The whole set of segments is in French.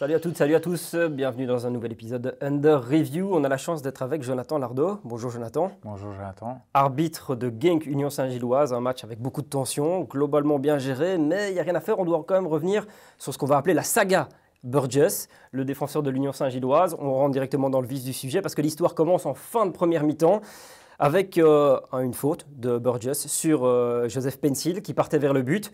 Salut à toutes, salut à tous, bienvenue dans un nouvel épisode de Under Review. On a la chance d'être avec Jonathan Lardo. Bonjour Jonathan. Bonjour Jonathan. Arbitre de Genk Union Saint-Gilloise, un match avec beaucoup de tension, globalement bien géré, mais il n'y a rien à faire, on doit quand même revenir sur ce qu'on va appeler la saga Burgess, le défenseur de l'Union Saint-Gilloise. On rentre directement dans le vif du sujet parce que l'histoire commence en fin de première mi-temps avec euh, une faute de Burgess sur euh, Joseph Pencil qui partait vers le but.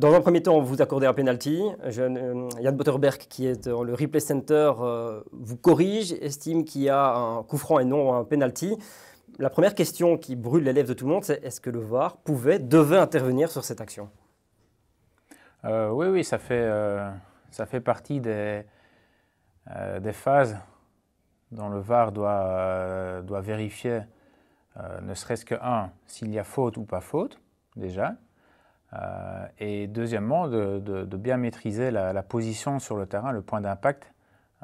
Dans un premier temps, vous accordez un penalty. Euh, Yann Butterberg, qui est dans le replay center, euh, vous corrige, estime qu'il y a un coup franc et non un penalty. La première question qui brûle les lèvres de tout le monde, c'est est-ce que le VAR pouvait, devait intervenir sur cette action euh, Oui, oui, ça fait, partie des, phases dont le VAR doit, doit vérifier, ne serait-ce que, un, s'il y a faute ou pas faute, déjà, euh, et deuxièmement, de, bien maîtriser la, position sur le terrain, le point d'impact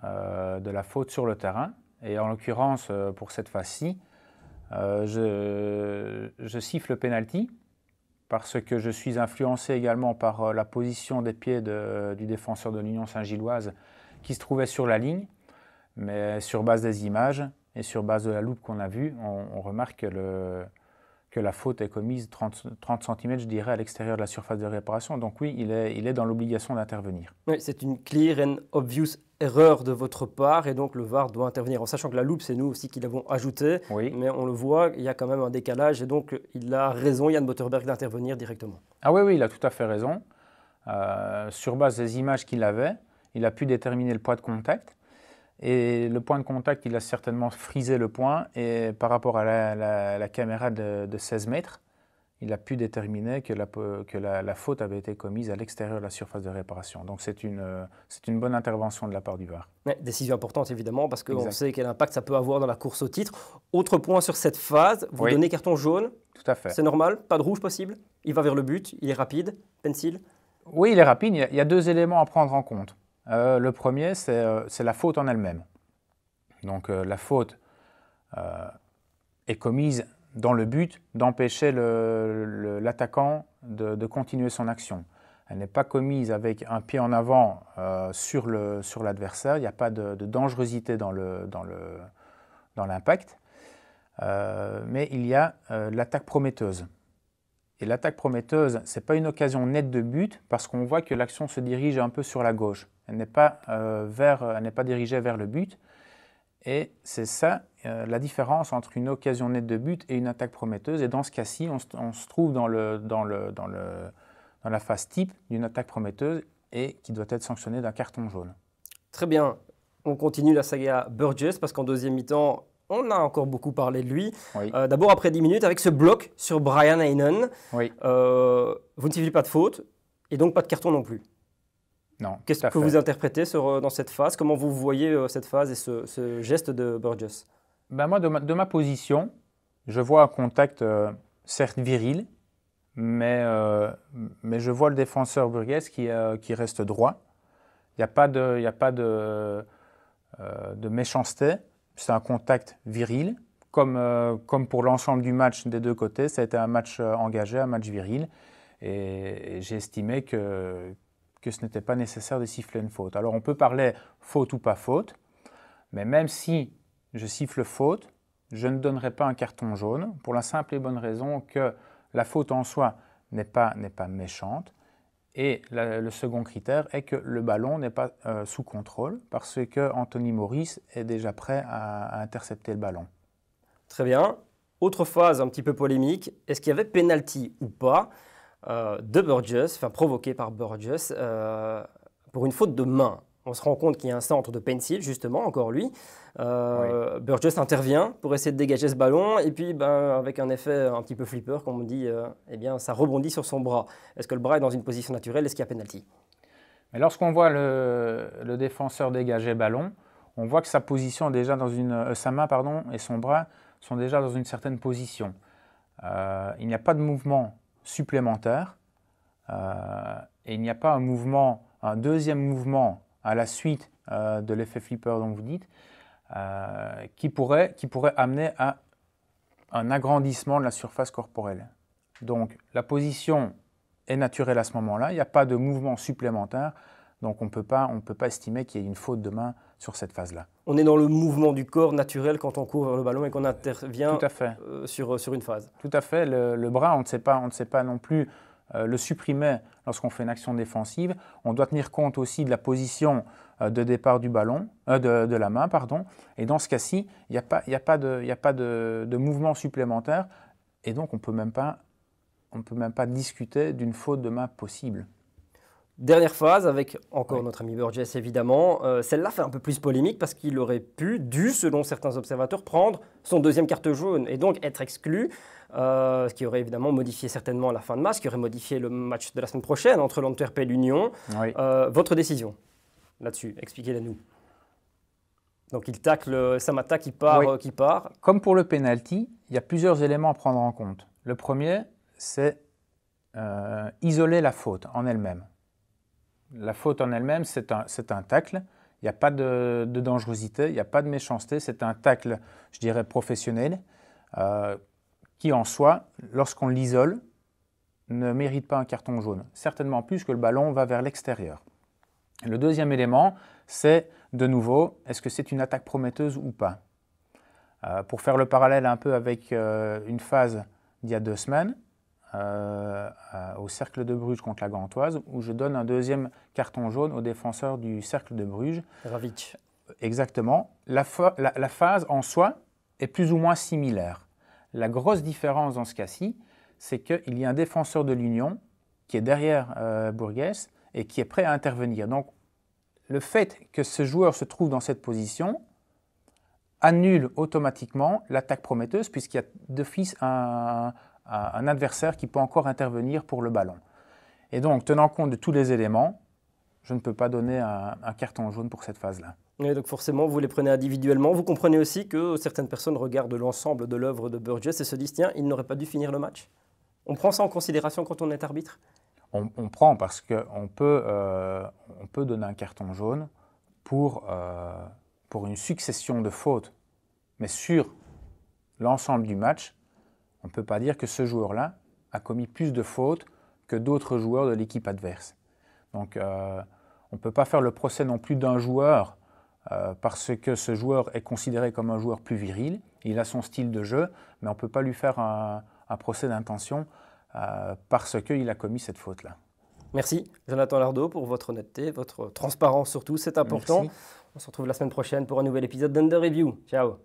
euh, de la faute sur le terrain. Et en l'occurrence, euh, pour cette phase-ci, je, siffle siffle penalty parce que je suis influencé également par la position des pieds du défenseur de l'Union Saint-Gilloise qui se trouvait sur la ligne. Mais sur base des images et sur base de la loupe qu'on a vue, on, on remarque le, que la faute est commise 30, 30 cm, je dirais, à l'extérieur de la surface de réparation. Donc oui, il est, il est dans l'obligation d'intervenir. Oui, c'est une clear and obvious erreur de votre part et donc le VAR doit intervenir. En sachant que la loupe, c'est nous aussi qui l'avons ajoutée, oui. mais on le voit, il y a quand même un décalage et donc il a raison, Yann Butterberg, d'intervenir directement. Ah oui, oui, il a tout à fait raison. Euh, sur base des images qu'il avait, il a pu déterminer le poids de contact. Et le point de contact, il a certainement frisé le point. Et par rapport à la, caméra de, 16 mètres, il a pu déterminer que la, faute avait été commise à l'extérieur de la surface de réparation. Donc c'est une, une bonne intervention de la part du VAR. décision importante évidemment, parce qu'on sait quel impact ça peut avoir dans la course au titre. Autre point sur cette phase, vous donnez carton jaune. Tout à fait. C'est normal, pas de rouge possible. Il va vers le but, il est rapide, pencil. Oui, il est rapide. Il y a deux éléments à prendre en compte. Euh, le premier, euh, c'est la faute en elle-même. Donc euh, la faute est commise dans le but d'empêcher l'attaquant de, continuer son action. Elle n'est pas commise avec un pied en avant sur l'adversaire, il n'y a pas de, dangerosité dans l'impact, mais il y a l'attaque prometteuse. Et l'attaque prometteuse, ce n'est pas une occasion nette de but parce qu'on voit que l'action se dirige un peu sur la gauche. Elle n'est pas, euh, pas dirigée vers le but. Et c'est ça euh, la différence entre une occasion nette de but et une attaque prometteuse. Et dans ce cas-ci, on, se trouve dans, le, dans, le, dans, le, dans la phase type d'une attaque prometteuse et qui doit être sanctionnée d'un carton jaune. Très bien. On continue la saga Burgess parce qu'en deuxième mi-temps, on a encore beaucoup parlé de lui. Euh, d'abord, après 10 minutes, avec ce bloc sur Brian Haynen, euh, vous ne suivez pas de faute et donc pas de carton non plus. Non. Qu'est-ce que vous interprétez euh, dans cette phase Comment vous voyez cette phase et ce, geste de Burgess ben Moi, de ma, position, je vois un contact certes viril, mais, je vois le défenseur Burgess qui, reste droit. Il n'y a pas de, y a pas de méchanceté c'est un contact viril. Euh, comme, pour l'ensemble du match des deux côtés, ça a été un match euh, engagé, un match viril. Et, j'ai estimé que, ce n'était pas nécessaire de siffler une faute. Alors on peut parler faute ou pas faute, mais même si je siffle faute, je ne donnerai pas un carton jaune pour la simple et bonne raison que la faute en soi n'est pas méchante. Et le second critère est que le ballon n'est pas euh, sous contrôle parce que Anthony Maurice est déjà prêt à, intercepter le ballon. Très bien. Autre phase un petit peu polémique, est-ce qu'il y avait penalty ou pas euh, de Burgess, enfin provoqué par Burgess, euh, pour une faute de main on se rend compte qu'il y a un centre de Pencil, justement, encore lui. Euh, Burgess intervient pour essayer de dégager ce ballon. Et puis, ben, avec un effet un petit peu flipper, comme on dit, euh, eh bien, ça rebondit sur son bras. Est-ce que le bras est dans une position naturelle Est-ce qu'il y a penalty Mais lorsqu'on voit le, défenseur dégager ballon, on voit que sa position déjà dans une, euh, sa main pardon, et son bras sont déjà dans une certaine position. il n'y a pas de mouvement supplémentaire. et il n'y a pas un mouvement, un deuxième mouvement à la suite euh, de l'effet flipper dont vous dites, euh, qui, pourrait, qui pourrait amener à un agrandissement de la surface corporelle. Donc la position est naturelle à ce moment-là, il n'y a pas de mouvement supplémentaire, donc on ne peut pas estimer qu'il y ait une faute de main sur cette phase-là. On est dans le mouvement du corps naturel quand on court vers le ballon et qu'on intervient euh, sur, sur une phase. Tout à fait, le, le bras, on ne, sait pas, on ne sait pas non plus euh, le supprimer lorsqu'on fait une action défensive. On doit tenir compte aussi de la position euh, de départ du ballon, euh, de, la main, pardon. Et dans ce cas-ci, il n'y a pas, de, mouvement supplémentaire. Et donc, on ne peut même pas discuter d'une faute de main possible. Dernière phase avec encore notre ami Burgess évidemment. Euh, celle-là fait un peu plus polémique parce qu'il aurait pu, dû selon certains observateurs, prendre son deuxième carte jaune et donc être exclu, euh, ce qui aurait évidemment modifié certainement la fin de match, ce qui aurait modifié le match de la semaine prochaine entre l'Antwerp et l'Union. Euh, votre décision là-dessus, expliquez-la nous. Donc il tacle Samata qui part, qui part. Comme pour le penalty, il y a plusieurs éléments à prendre en compte. Le premier, c'est isoler la faute en elle-même. La faute en elle-même, c'est un, un, tacle. Il n'y a pas de, dangerosité, il n'y a pas de méchanceté. C'est un tacle, je dirais, professionnel, euh, qui en soi, lorsqu'on l'isole, ne mérite pas un carton jaune. Certainement plus que le ballon va vers l'extérieur. Le deuxième élément, c'est de nouveau, est-ce que c'est une attaque prometteuse ou pas euh, Pour faire le parallèle un peu avec euh, une phase d'il y a deux semaines, au Cercle de Bruges contre la Gantoise, où je donne un deuxième carton jaune au défenseur du Cercle de Bruges. Ravic. Exactement. La, phase en soi est plus ou moins similaire. La grosse différence dans ce cas-ci, c'est qu'il y a un défenseur de l'Union qui est derrière euh, et qui est prêt à intervenir. Donc, le fait que ce joueur se trouve dans cette position annule automatiquement l'attaque prometteuse puisqu'il y a d'office un, un adversaire qui peut encore intervenir pour le ballon. Et donc, tenant compte de tous les éléments, je ne peux pas donner un, carton jaune pour cette phase-là. donc forcément, vous les prenez individuellement. Vous comprenez aussi que certaines personnes regardent l'ensemble de l'œuvre de Burgess et se disent, tiens, il n'aurait pas dû finir le match. On prend ça en considération quand on est arbitre on, prend parce qu'on peut, euh, peut donner un carton jaune euh, pour une succession de fautes, mais sur l'ensemble du match, on ne peut pas dire que ce joueur-là a commis plus de fautes que d'autres joueurs de l'équipe adverse. Donc euh, on ne peut pas faire le procès non plus d'un joueur euh, parce que ce joueur est considéré comme un joueur plus viril, il a son style de jeu, mais on ne peut pas lui faire un, procès d'intention euh, parce qu'il a commis cette faute-là. Merci Jonathan Lardot pour votre honnêteté, votre transparence surtout, c'est important. On se retrouve la semaine prochaine pour un nouvel épisode d'Under Review. Ciao